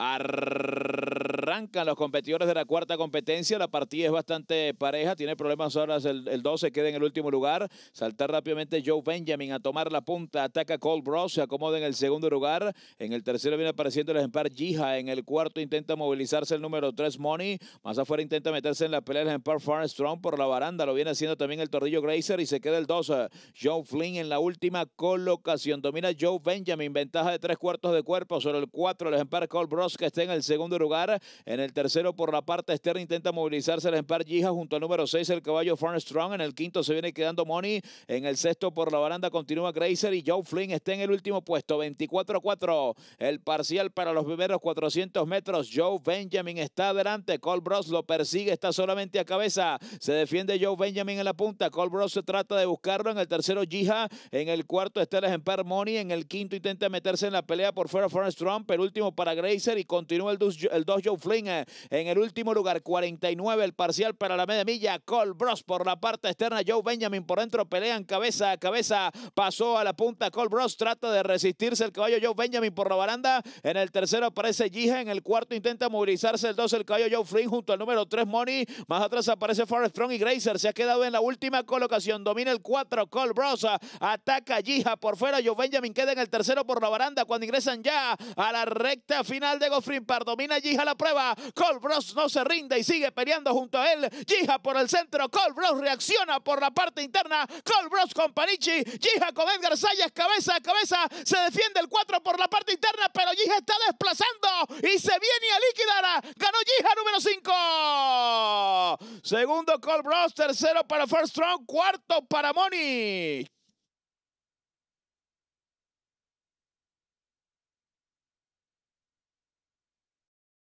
Arr- arrancan los competidores de la cuarta competencia. La partida es bastante pareja. Tiene problemas ahora el, el 12, queda en el último lugar. Saltar rápidamente Joe Benjamin a tomar la punta. Ataca Cole Bros. Se acomoda en el segundo lugar. En el tercero viene apareciendo el ejemplar Jija. En el cuarto intenta movilizarse el número 3 Money. Más afuera intenta meterse en la pelea el ejemplar Farnstrong por la baranda. Lo viene haciendo también el tordillo Grazer y se queda el 12. Eh, Joe Flynn en la última colocación. Domina Joe Benjamin. Ventaja de tres cuartos de cuerpo sobre el 4. El ejemplar Cole Bros que está en el segundo lugar. En el tercero, por la parte externa, intenta movilizarse el Emperor Gija junto al número 6, el caballo Forrest Strong. En el quinto se viene quedando Money. En el sexto, por la baranda, continúa Grazer y Joe Flynn está en el último puesto. 24 a 4. El parcial para los primeros 400 metros. Joe Benjamin está adelante. Cole Bros lo persigue, está solamente a cabeza. Se defiende Joe Benjamin en la punta. Cole Bros se trata de buscarlo. En el tercero, Gija. En el cuarto está el emper Money. En el quinto intenta meterse en la pelea por fuera Forrest Strong. último para Grazer y continúa el el dos Joe Flynn eh, en el último lugar, 49 el parcial para la media milla, Cole Bros por la parte externa, Joe Benjamin por dentro, pelean cabeza a cabeza, pasó a la punta Cole Bros, trata de resistirse el caballo Joe Benjamin por la baranda, en el tercero aparece Gija, en el cuarto intenta movilizarse el 2 el caballo Joe Flynn junto al número 3 Money, más atrás aparece Forrest Strong y Grazer, se ha quedado en la última colocación, domina el 4 Cole Bros, ataca Gija por fuera, Joe Benjamin queda en el tercero por la baranda cuando ingresan ya a la recta final de Goffrin Par, domina Gija la prueba Cole Bros no se rinde y sigue peleando junto a él. Gija por el centro. Cole Bros reacciona por la parte interna. Cole Bros con Panichi. Gija con Edgar Sayas cabeza a cabeza. Se defiende el 4 por la parte interna, pero Gija está desplazando y se viene a liquidar. Ganó Gija número 5. Segundo Cole Bros, tercero para First Strong, cuarto para Money.